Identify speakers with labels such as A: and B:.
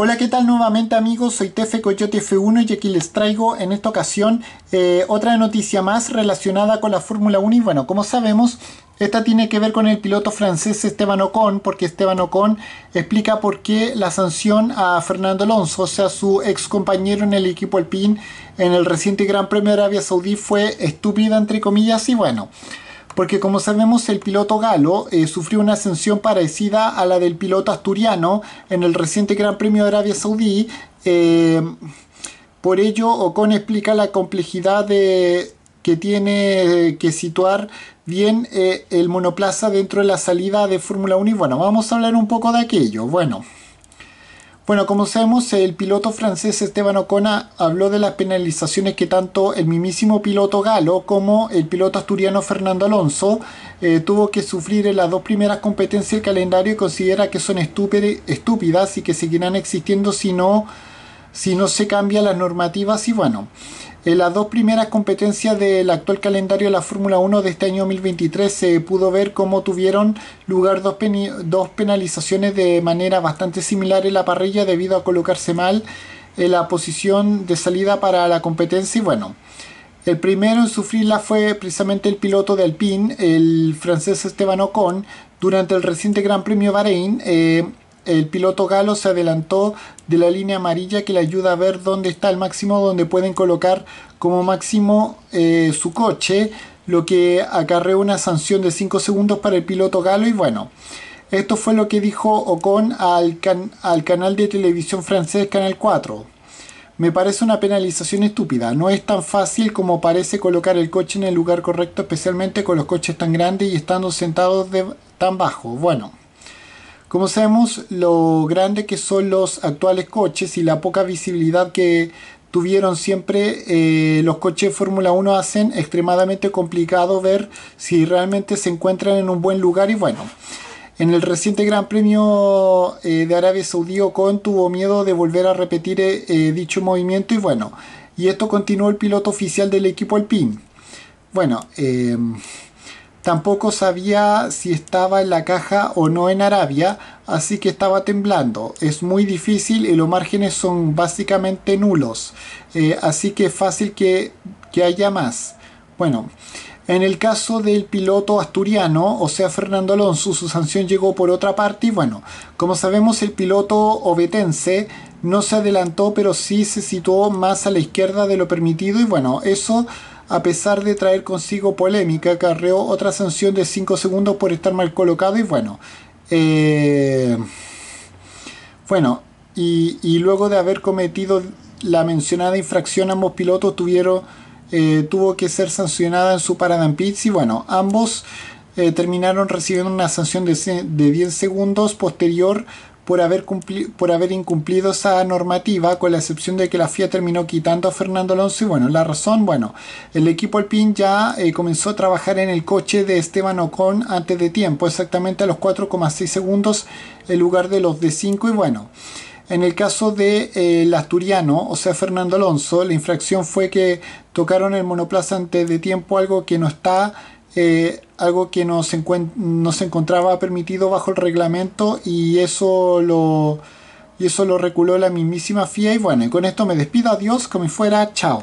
A: Hola, ¿qué tal nuevamente amigos? Soy Tefe Coyote F1 y aquí les traigo en esta ocasión eh, otra noticia más relacionada con la Fórmula 1 y bueno, como sabemos, esta tiene que ver con el piloto francés Esteban Ocon, porque Esteban Ocon explica por qué la sanción a Fernando Alonso, o sea, su ex compañero en el equipo Alpine en el reciente Gran Premio de Arabia Saudí fue estúpida entre comillas y bueno porque como sabemos el piloto galo eh, sufrió una ascensión parecida a la del piloto asturiano en el reciente Gran Premio de Arabia Saudí. Eh, por ello, Ocon explica la complejidad que tiene eh, que situar bien el monoplaza dentro de la salida de Fórmula 1 y bueno, vamos a hablar un poco de aquello. Bueno. Bueno, como sabemos, el piloto francés Esteban Ocona habló de las penalizaciones que tanto el mismísimo piloto galo como el piloto asturiano Fernando Alonso eh, tuvo que sufrir en las dos primeras competencias del calendario y considera que son estúpidas y que seguirán existiendo si no si no se cambian las normativas y bueno, en eh, las dos primeras competencias del actual calendario de la Fórmula 1 de este año 2023 se pudo ver cómo tuvieron lugar dos, penalizaciones de manera bastante similar en la parrilla debido a colocarse mal en eh, la posición de salida para la competencia y bueno. El primero en sufrirla fue precisamente el piloto de Alpine, el francés Esteban Ocon, durante el reciente Gran Premio Bahrein. Eh, el piloto galo se adelantó de la línea amarilla que le ayuda a ver dónde está el máximo, donde pueden colocar como máximo eh, su coche, lo que acarreó una sanción de 5 segundos para el piloto galo y bueno. Esto fue lo que dijo Ocon al, canal de televisión francés Canal 4. Me parece una penalización estúpida. No es tan fácil como parece colocar el coche en el lugar correcto, especialmente con los coches tan grandes y estando sentados tan bajo. Bueno. Como sabemos, lo grande que son los actuales coches y la poca visibilidad que tuvieron siempre eh, los coches Fórmula 1 hacen extremadamente complicado ver si realmente se encuentran en un buen lugar y bueno. En el reciente Gran Premio eh, de Arabia Saudí, Ocon tuvo miedo de volver a repetir eh, dicho movimiento y bueno, y esto continuó el piloto oficial del equipo Alpine. Bueno, eh, Tampoco sabía si estaba en la caja o no en Arabia, así que estaba temblando. Es muy difícil y los márgenes son básicamente nulos, eh, así que es fácil que, que haya más. Bueno, en el caso del piloto asturiano, o sea Fernando Alonso, su sanción llegó por otra parte y bueno, como sabemos el piloto obetense no se adelantó pero sí se situó más a la izquierda de lo permitido y bueno, eso a pesar de traer consigo polémica, carreó otra sanción de 5 segundos por estar mal colocado y bueno. Eh, bueno, y, luego de haber cometido la mencionada infracción, ambos pilotos tuvieron, eh, tuvo que ser sancionada en su parada en y bueno, ambos eh, terminaron recibiendo una sanción de, de 10 segundos posterior por haber, por haber incumplido esa normativa, con la excepción de que la FIA terminó quitando a Fernando Alonso. Y bueno, la razón, bueno, el equipo Alpine ya eh, comenzó a trabajar en el coche de Esteban Ocon antes de tiempo, exactamente a los 4,6 segundos en lugar de los de 5. Y bueno. En el caso del de, eh, asturiano, o sea, Fernando Alonso, la infracción fue que tocaron el monoplaza antes de tiempo, algo que no está eh, algo que no se, encontraba permitido bajo el reglamento y eso lo, y eso lo reculó la mismísima FIA. Y bueno, y con esto me despido, adiós, como fuera, chao.